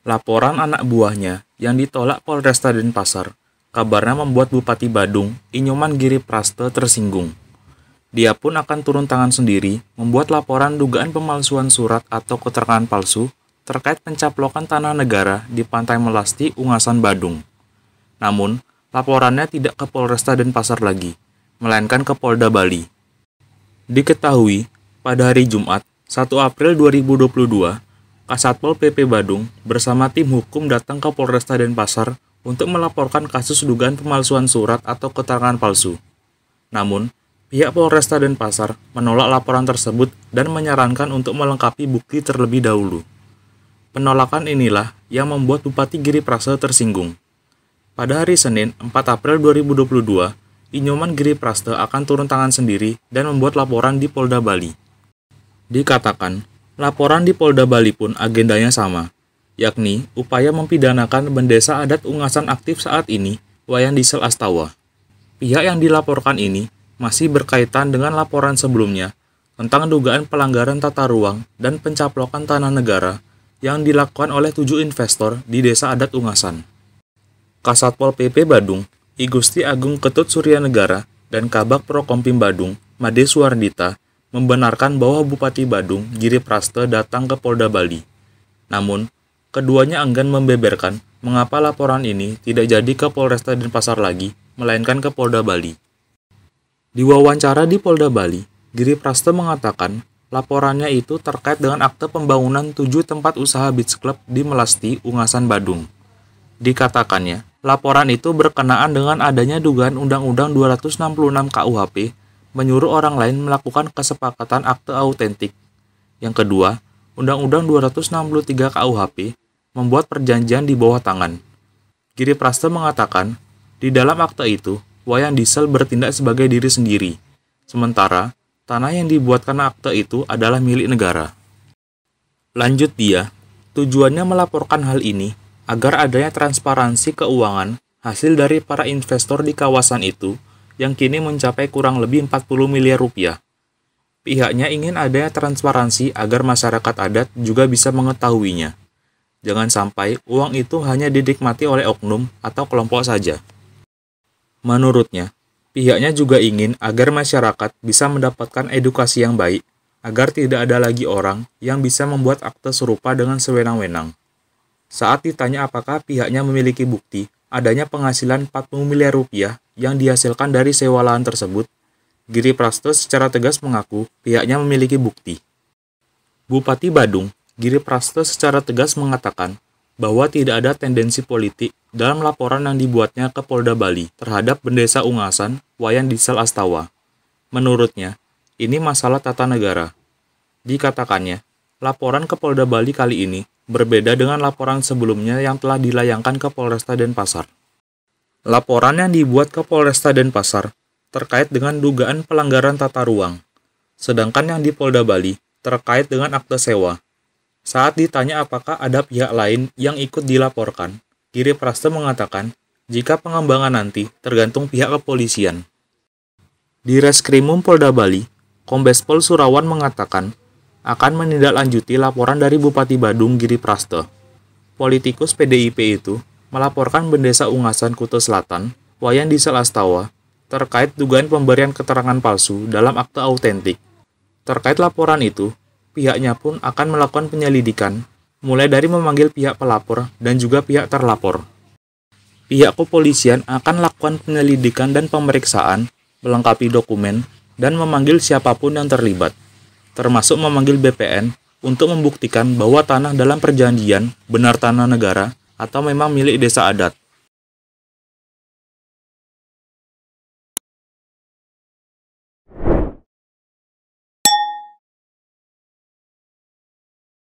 Laporan anak buahnya yang ditolak Polresta Denpasar, kabarnya membuat Bupati Badung, Inyoman Giri Praste tersinggung. Dia pun akan turun tangan sendiri membuat laporan dugaan pemalsuan surat atau keterangan palsu terkait pencaplokan tanah negara di Pantai Melasti, Ungasan, Badung. Namun, laporannya tidak ke Polresta Denpasar lagi, melainkan ke Polda Bali. Diketahui, pada hari Jumat, 1 April 2022, Kasatpol PP Badung bersama tim hukum datang ke Polresta Denpasar untuk melaporkan kasus dugaan pemalsuan surat atau keterangan palsu. Namun, pihak Polresta Denpasar menolak laporan tersebut dan menyarankan untuk melengkapi bukti terlebih dahulu. Penolakan inilah yang membuat Bupati Giri Prasa tersinggung. Pada hari Senin, 4 April 2022, Inyoman Giri Praste akan turun tangan sendiri dan membuat laporan di Polda Bali. Dikatakan, Laporan di Polda Bali pun agendanya sama, yakni upaya mempidanakan bendesa adat ungasan aktif saat ini, Wayan Diesel Astawa. Pihak yang dilaporkan ini masih berkaitan dengan laporan sebelumnya tentang dugaan pelanggaran tata ruang dan pencaplokan tanah negara yang dilakukan oleh tujuh investor di desa adat Ungasan. Kasatpol PP Badung, I Gusti Agung Ketut Surya Negara, dan Kabak Prokompim Badung, Made Suardita, membenarkan bahwa Bupati Badung, Giri Praste datang ke Polda Bali. Namun, keduanya enggan membeberkan mengapa laporan ini tidak jadi ke Polresta Denpasar lagi, melainkan ke Polda Bali. Di wawancara di Polda Bali, Giri Praste mengatakan laporannya itu terkait dengan akte pembangunan tujuh tempat usaha beach club di Melasti, Ungasan, Badung. Dikatakannya, laporan itu berkenaan dengan adanya dugaan Undang-Undang 266 KUHP menyuruh orang lain melakukan kesepakatan akte autentik. Yang kedua, Undang-Undang 263 KUHP membuat perjanjian di bawah tangan. Giri Praste mengatakan, di dalam akte itu, Wayan Diesel bertindak sebagai diri sendiri, sementara tanah yang dibuat karena akte itu adalah milik negara. Lanjut dia, tujuannya melaporkan hal ini agar adanya transparansi keuangan hasil dari para investor di kawasan itu yang kini mencapai kurang lebih 40 miliar rupiah. Pihaknya ingin adanya transparansi agar masyarakat adat juga bisa mengetahuinya. Jangan sampai uang itu hanya didikmati oleh oknum atau kelompok saja. Menurutnya, pihaknya juga ingin agar masyarakat bisa mendapatkan edukasi yang baik agar tidak ada lagi orang yang bisa membuat akte serupa dengan sewenang-wenang. Saat ditanya apakah pihaknya memiliki bukti adanya penghasilan 40 miliar rupiah yang dihasilkan dari sewa lahan tersebut, Giri Prasto secara tegas mengaku pihaknya memiliki bukti. Bupati Badung, Giri Prasto secara tegas mengatakan bahwa tidak ada tendensi politik dalam laporan yang dibuatnya ke Polda Bali terhadap Bendesa Ungasan, Wayan Diesel Astawa. Menurutnya, ini masalah tata negara. Dikatakannya, Laporan ke Polda Bali kali ini berbeda dengan laporan sebelumnya yang telah dilayangkan ke Polresta Denpasar. Laporan yang dibuat ke Polresta Denpasar terkait dengan dugaan pelanggaran tata ruang, sedangkan yang di Polda Bali terkait dengan akte sewa. Saat ditanya apakah ada pihak lain yang ikut dilaporkan, Giri Praste mengatakan jika pengembangan nanti tergantung pihak kepolisian. Di Reskrimum Polda Bali, Kombes Pol Surawan mengatakan akan menindaklanjuti laporan dari Bupati Badung Giri Prasto. Politikus PDIP itu melaporkan Bendesa Ungasan Kuto Selatan, Wayan Diesel Astawa, terkait dugaan pemberian keterangan palsu dalam akte autentik. Terkait laporan itu, pihaknya pun akan melakukan penyelidikan, mulai dari memanggil pihak pelapor dan juga pihak terlapor. Pihak kepolisian akan lakukan penyelidikan dan pemeriksaan melengkapi dokumen, dan memanggil siapapun yang terlibat termasuk memanggil BPN untuk membuktikan bahwa tanah dalam perjanjian benar tanah negara atau memang milik desa adat.